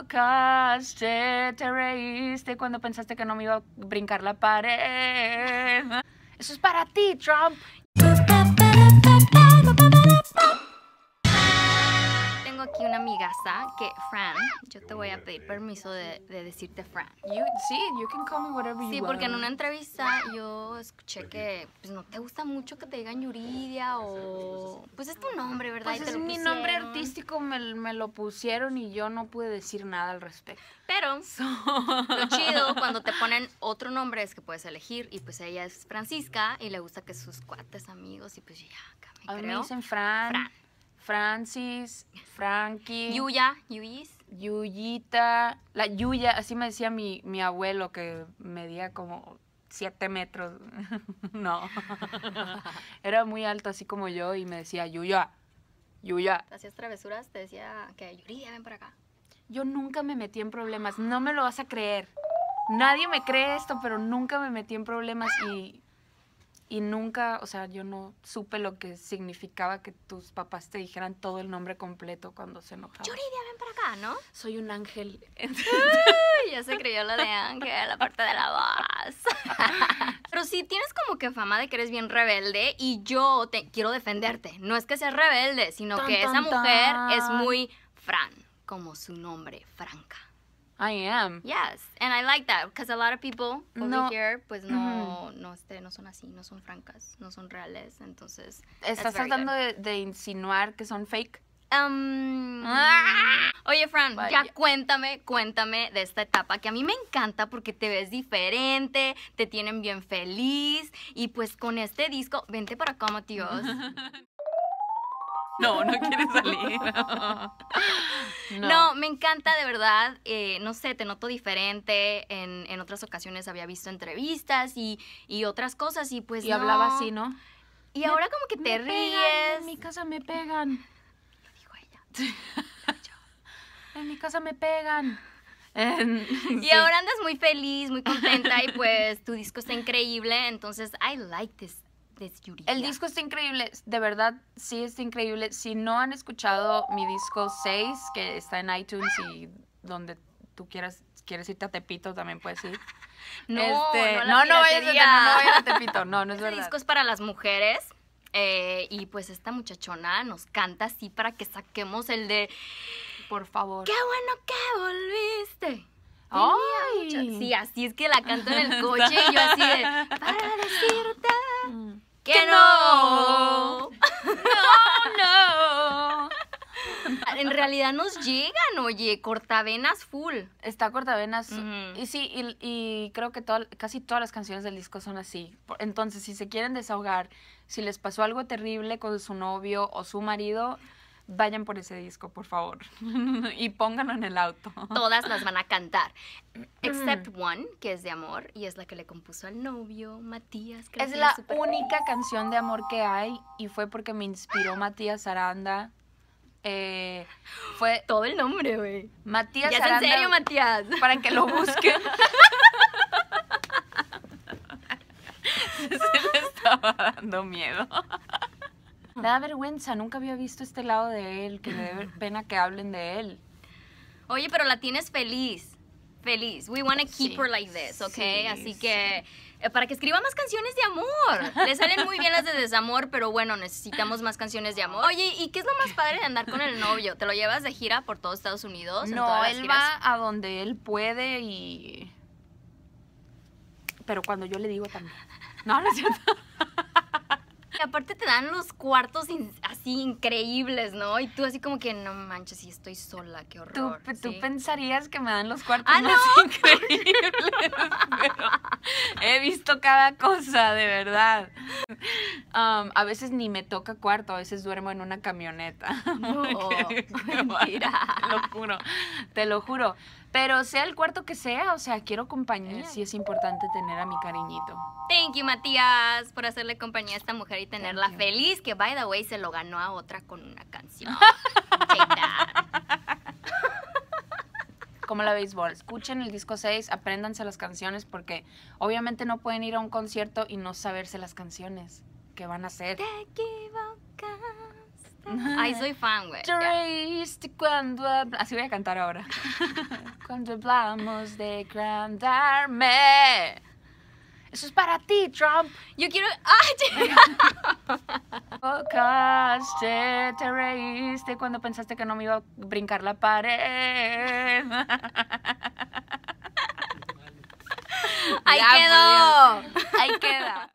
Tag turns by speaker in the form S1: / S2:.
S1: equivocaste, te reíste cuando pensaste que no me iba a brincar la
S2: pared. Eso es para ti, Trump. que Fran, yo te voy a pedir permiso de, de decirte Fran. sí, Sí, porque en una entrevista yo escuché pues que pues, no te gusta mucho que te digan Yuridia o... Pues, pues, pues es tu nombre, ¿verdad? Pues es mi nombre artístico,
S1: me, me, lo pusieron y yo no pude decir
S2: nada al respecto. Pero lo chido cuando te ponen otro nombre es que puedes elegir y pues ella es Francisca y le gusta que sus cuates, amigos y pues ya, acá me, a me dicen Fran. Fran. Francis, Frankie. Yuya, Yuyis.
S1: Yuyita, la Yuya, así me decía mi, abuelo que medía como siete metros. no. Era muy alto, así como yo, y me decía Yuya, Yuya.
S2: ¿Hacías travesuras? Te decía que Yuria, ven por acá.
S1: Yo nunca me metí en problemas, no me lo vas a creer. Nadie me cree esto, pero nunca me metí en problemas y y nunca, o sea, yo no supe lo que significaba que tus papás te dijeran todo el nombre completo cuando se enojaban. Yuridia, ven
S2: para acá, ¿no? Soy un ángel. ya se creyó lo de ángel, aparte de la voz. Pero sí tienes como que fama de que eres bien rebelde y yo te quiero defenderte. No es que seas rebelde, sino que esa mujer es muy Fran, como su nombre, Franca. I am. Yes, and I like that because a lot of people over here, pues no, mm-hmm. no, este, no son así, no son francas, no son reales, entonces. ¿Estás tratando de, insinuar que son fake? Um, ah. Oye, Fran, ya cuéntame, cuéntame de esta etapa que a mí me encanta porque te ves diferente, te tienen bien feliz y pues con este disco, vente para acá, Matías.
S1: No, no quiere salir. No,
S2: me encanta de verdad. Eh, no sé, te noto diferente. En, en, otras ocasiones había visto entrevistas y, otras cosas y pues... Y hablaba así, ¿no? Y ahora como que te ríes. en mi casa me pegan. Lo dijo ella. En mi casa me pegan.
S1: y ahora
S2: andas muy feliz, muy contenta y pues tu disco está increíble. Entonces, I like this el disco está increíble, de verdad,
S1: sí está increíble. Si no han escuchado mi disco 6, que está en iTunes y donde tú quieras, quieres irte a Tepito, también puedes ir. Este, no, no, no, es, a Tepito, no, no es disco es
S2: para las mujeres. Eh, y pues esta muchachona nos canta así para que saquemos el de... Por favor. Qué bueno que volviste. Sí, así es que la canto en el coche y yo así de...
S1: Para
S2: que no. No, no. En realidad nos llegan, oye, cortavenas
S1: full. Está cortavenas. Y sí, y, creo que casi todas las canciones del disco son así. Entonces, si se quieren desahogar, si les pasó algo terrible con su novio
S2: o su marido, vayan por ese disco, por favor. y pónganlo en el auto. Todas las van a cantar.
S1: Except
S2: One, que es de amor, y es la que le compuso al novio, Matías. es la única
S1: canción de amor que hay y fue porque me inspiró Matías Aranda. Eh, fue todo el nombre, güey. Matías Aranda. en serio, Matías. Para que lo busquen. Se le estaba dando miedo. Me da vergüenza, nunca había visto este lado de él, que me dé pena que hablen de él.
S2: Oye, pero la tienes feliz, feliz. We want to keep her like this, ¿ok? Así que eh, para que escriba más canciones de amor. Le salen muy bien las de desamor, pero bueno, necesitamos más canciones de amor. Oye, ¿y qué es lo más padre de andar con el novio? ¿Te lo llevas de gira por todo Estados Unidos? No, él va
S1: a donde él puede y... Pero cuando yo le digo también. No, no es cierto
S2: aparte te dan los cuartos así increíbles, ¿no? Y tú así como que, no manches, y estoy sola, qué horror. Tú, pensarías que me dan los cuartos ah, increíbles,
S1: he visto cada cosa, de verdad. Um, a veces ni me toca cuarto, a veces duermo en una camioneta. No, mentira. Te lo juro, te lo juro. Pero sea el cuarto que sea, o sea, quiero compañía. Sí es importante tener a mi cariñito.
S2: Thank you, Matías, por hacerle compañía a esta mujer tenerla feliz, que by the way se lo ganó a otra con una canción.
S1: como la béisbol. Escuchen el disco 6, apréndanse las canciones porque obviamente no pueden ir a un concierto y no saberse las canciones que van a hacer. Te
S2: soy fan, güey.
S1: Así voy a cantar ahora. cuando hablamos de grandarme. Eso es para ti, Trump. Yo quiero... Tocaste, te reíste cuando pensaste que no me iba a brincar la pared. Ahí quedó. Ahí queda.